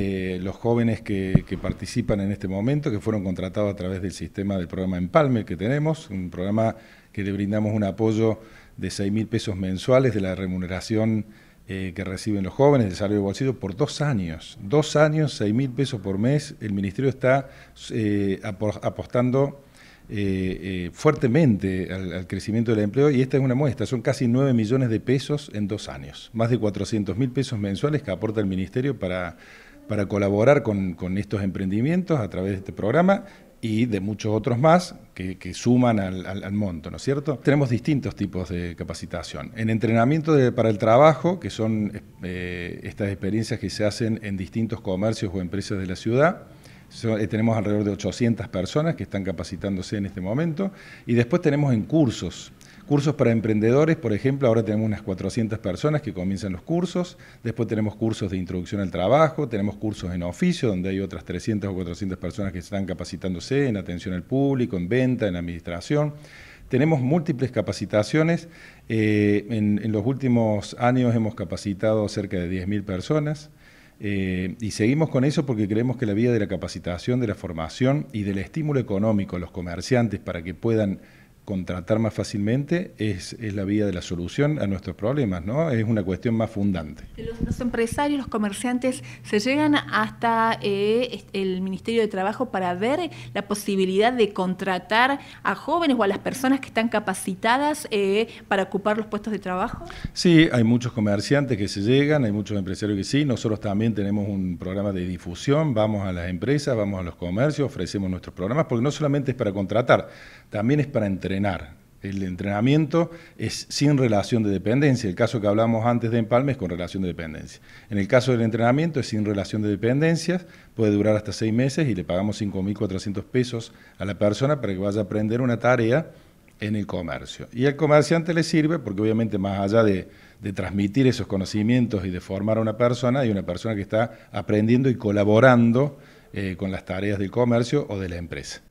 Eh, los jóvenes que, participan en este momento, que fueron contratados a través del sistema del programa Empalme que tenemos, un programa que le brindamos un apoyo de 6 mil pesos mensuales de la remuneración eh, que reciben los jóvenes de salario de bolsillo por dos años. Dos años, 6 mil pesos por mes. El Ministerio está eh, apostando fuertemente al, al, crecimiento del empleo y esta es una muestra. Son casi 9 millones de pesos en dos años. Más de 400 mil pesos mensuales que aporta el Ministerio para para colaborar con, estos emprendimientos a través de este programa y de muchos otros más que, suman al, monto, ¿no es cierto? Tenemos distintos tipos de capacitación. En entrenamiento para el trabajo, que son eh, estas experiencias que se hacen en distintos comercios o empresas de la ciudad, eh, tenemos alrededor de 800 personas que están capacitándose en este momento y después tenemos en cursos Cursos para emprendedores, por ejemplo, ahora tenemos unas 400 personas que comienzan los cursos, después tenemos cursos de introducción al trabajo, tenemos cursos en oficio, donde hay otras 300 o 400 personas que están capacitándose en atención al público, en venta, en administración. Tenemos múltiples capacitaciones. Eh, en, los últimos años hemos capacitado cerca de 10.000 personas. Eh, y seguimos con eso porque creemos que la vía de la capacitación, de la formación y del estímulo económico a los comerciantes para que puedan contratar más fácilmente es, la vía de la solución a nuestros problemas, ¿no? Es una cuestión más fundante. Los, empresarios, los comerciantes, se llegan hasta eh, el Ministerio de Trabajo para ver la posibilidad de contratar a jóvenes o a las personas que están capacitadas eh, para ocupar los puestos de trabajo. Sí, hay muchos comerciantes que se llegan, hay muchos empresarios que sí. Nosotros también tenemos un programa de difusión, vamos a las empresas, vamos a los comercios, ofrecemos nuestros programas, porque no solamente es para contratar, también es para entrenar el entrenamiento es sin relación de dependencia. El caso que hablamos antes de empalme es con relación de dependencia. En el caso del entrenamiento es sin relación de dependencias, puede durar hasta seis meses y le pagamos 5.400 pesos a la persona para que vaya a aprender una tarea en el comercio. Y al comerciante le sirve porque obviamente más allá de, transmitir esos conocimientos y de formar a una persona, hay una persona que está aprendiendo y colaborando eh, con las tareas del comercio o de la empresa.